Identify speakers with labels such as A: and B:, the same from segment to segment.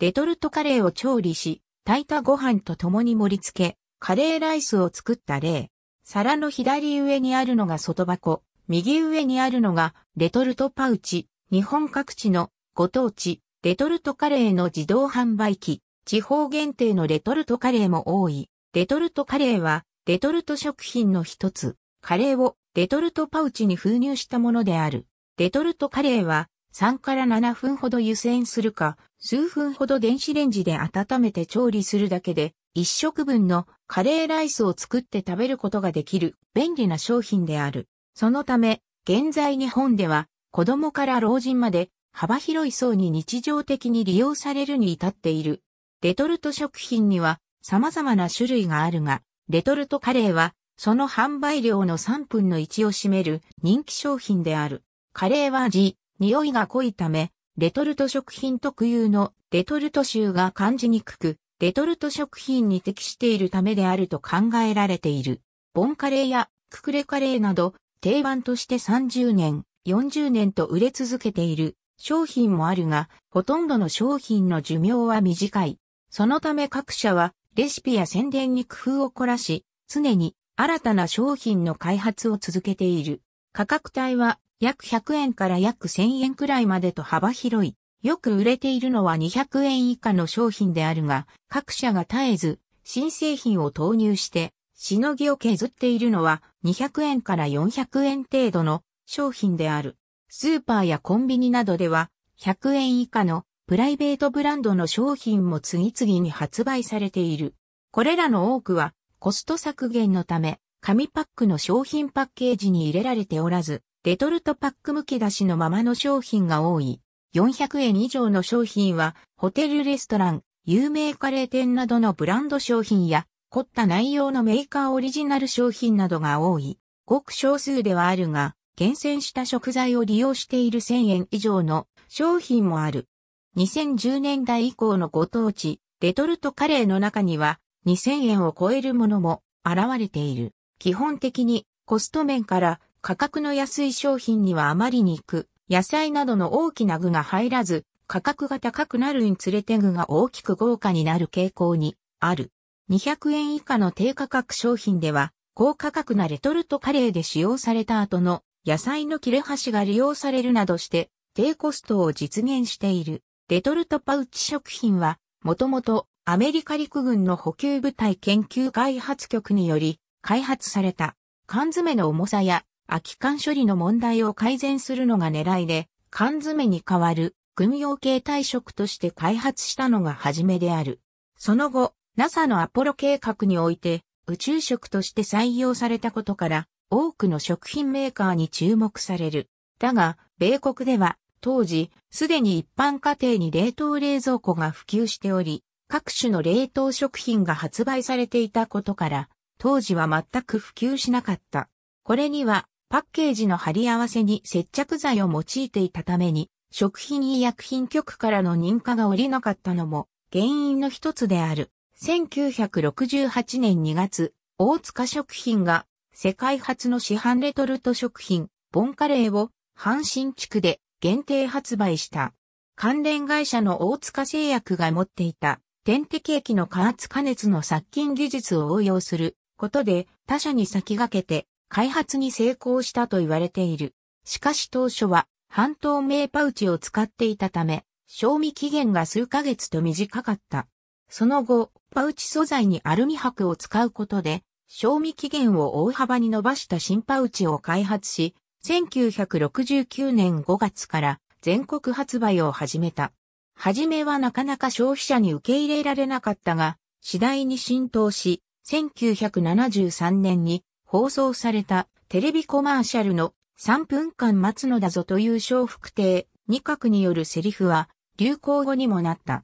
A: レトルトカレーを調理し、炊いたご飯と共に盛り付け、カレーライスを作った例。皿の左上にあるのが外箱、右上にあるのがレトルトパウチ、日本各地のご当地、レトルトカレーの自動販売機、地方限定のレトルトカレーも多い。レトルトカレーは、レトルト食品の一つ、カレーをレトルトパウチに封入したものである。レトルトカレーは、3から7分ほど湯煎するか、数分ほど電子レンジで温めて調理するだけで、1食分のカレーライスを作って食べることができる便利な商品である。そのため、現在日本では子供から老人まで幅広い層に日常的に利用されるに至っている。レトルト食品には様々な種類があるが、レトルトカレーはその販売量の3分の1を占める人気商品である。カレーは味、匂いが濃いため、レトルト食品特有のレトルト臭が感じにくく、レトルト食品に適しているためであると考えられている。ボンカレーやククレカレーなど定番として30年、40年と売れ続けている商品もあるが、ほとんどの商品の寿命は短い。そのため各社はレシピや宣伝に工夫を凝らし、常に新たな商品の開発を続けている。価格帯は約100円から約1000円くらいまでと幅広い。よく売れているのは200円以下の商品であるが、各社が絶えず新製品を投入して、しのぎを削っているのは200円から400円程度の商品である。スーパーやコンビニなどでは100円以下のプライベートブランドの商品も次々に発売されている。これらの多くはコスト削減のため紙パックの商品パッケージに入れられておらず、レトルトパックむき出しのままの商品が多い。400円以上の商品は、ホテルレストラン、有名カレー店などのブランド商品や、凝った内容のメーカーオリジナル商品などが多い。ごく少数ではあるが、厳選した食材を利用している1000円以上の商品もある。2010年代以降のご当地、レトルトカレーの中には、2000円を超えるものも現れている。基本的にコスト面から価格の安い商品にはあまり肉、野菜などの大きな具が入らず、価格が高くなるにつれて具が大きく豪華になる傾向にある。200円以下の低価格商品では、高価格なレトルトカレーで使用された後の野菜の切れ端が利用されるなどして低コストを実現している。レトルトパウチ食品は、もともとアメリカ陸軍の補給部隊研究開発局により開発された缶詰の重さや空き缶処理の問題を改善するのが狙いで、缶詰に代わる軍用形態食として開発したのが初めである。その後、NASA のアポロ計画において宇宙食として採用されたことから多くの食品メーカーに注目される。だが、米国では当時すでに一般家庭に冷凍冷蔵庫が普及しており、各種の冷凍食品が発売されていたことから、当時は全く普及しなかった。これにはパッケージの貼り合わせに接着剤を用いていたために、食品医薬品局からの認可が下りなかったのも原因の一つである。1968年2月、大塚食品が世界初の市販レトルト食品、ボンカレーを阪神地区で限定発売した。関連会社の大塚製薬が持っていた点滴液の加圧加熱の殺菌技術を応用することで他社に先駆けて開発に成功したと言われている。しかし当初は半透明パウチを使っていたため、賞味期限が数ヶ月と短かった。その後、パウチ素材にアルミ箔を使うことで、賞味期限を大幅に伸ばした新パウチを開発し、1969年5月から全国発売を始めた。初めはなかなか消費者に受け入れられなかったが、次第に浸透し、1973年に放送されたテレビコマーシャルの3分間待つのだぞという小福亭二角によるセリフは流行語にもなった。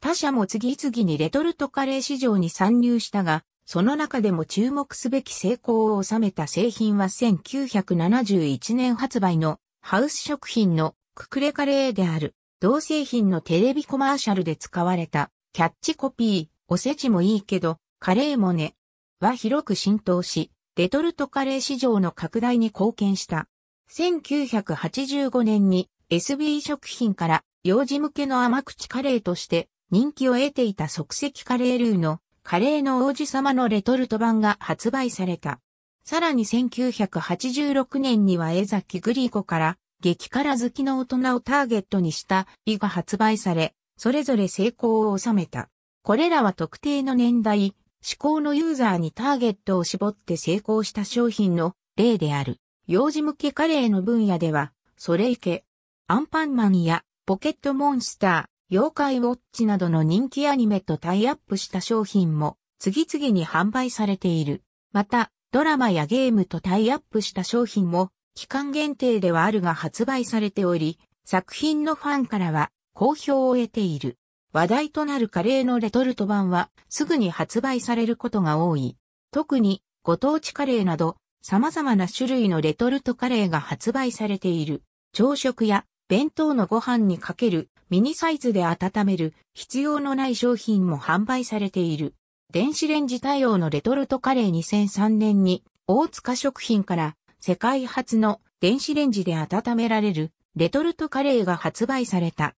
A: 他社も次々にレトルトカレー市場に参入したが、その中でも注目すべき成功を収めた製品は1971年発売のハウス食品のククレカレーである。同製品のテレビコマーシャルで使われたキャッチコピー、おせちもいいけど、カレーもね、は広く浸透し、レトルトカレー市場の拡大に貢献した。1985年に SB 食品から幼児向けの甘口カレーとして人気を得ていた即席カレールーのカレーの王子様のレトルト版が発売された。さらに1986年には江崎グリコから激辛好きの大人をターゲットにした胃が発売され、それぞれ成功を収めた。これらは特定の年代、思考のユーザーにターゲットを絞って成功した商品の例である。幼児向けカレーの分野では、それいけ、アンパンマンやポケットモンスター、妖怪ウォッチなどの人気アニメとタイアップした商品も次々に販売されている。また、ドラマやゲームとタイアップした商品も期間限定ではあるが発売されており、作品のファンからは好評を得ている。話題となるカレーのレトルト版はすぐに発売されることが多い。特にご当地カレーなど様々な種類のレトルトカレーが発売されている。朝食や弁当のご飯にかけるミニサイズで温める必要のない商品も販売されている。電子レンジ対応のレトルトカレー2003年に大塚食品から世界初の電子レンジで温められるレトルトカレーが発売された。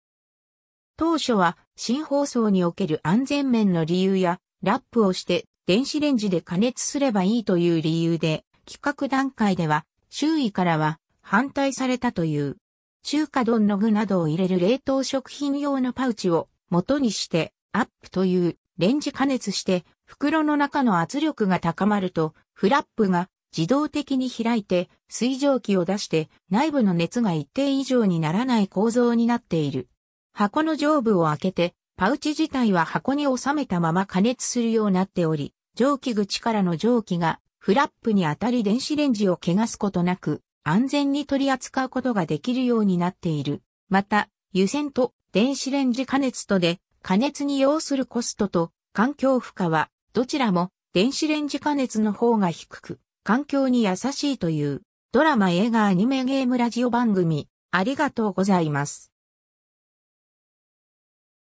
A: 当初は新放送における安全面の理由や、ラップをして電子レンジで加熱すればいいという理由で、企画段階では周囲からは反対されたという。中華丼の具などを入れる冷凍食品用のパウチを元にしてアップというレンジ加熱して袋の中の圧力が高まるとフラップが自動的に開いて水蒸気を出して内部の熱が一定以上にならない構造になっている。箱の上部を開けて、パウチ自体は箱に収めたまま加熱するようになっており、蒸気口からの蒸気がフラップに当たり電子レンジを汚すことなく安全に取り扱うことができるようになっている。また、湯煎と電子レンジ加熱とで加熱に要するコストと環境負荷はどちらも電子レンジ加熱の方が低く環境に優しいというドラマ映画アニメゲームラジオ番組ありがとうございます。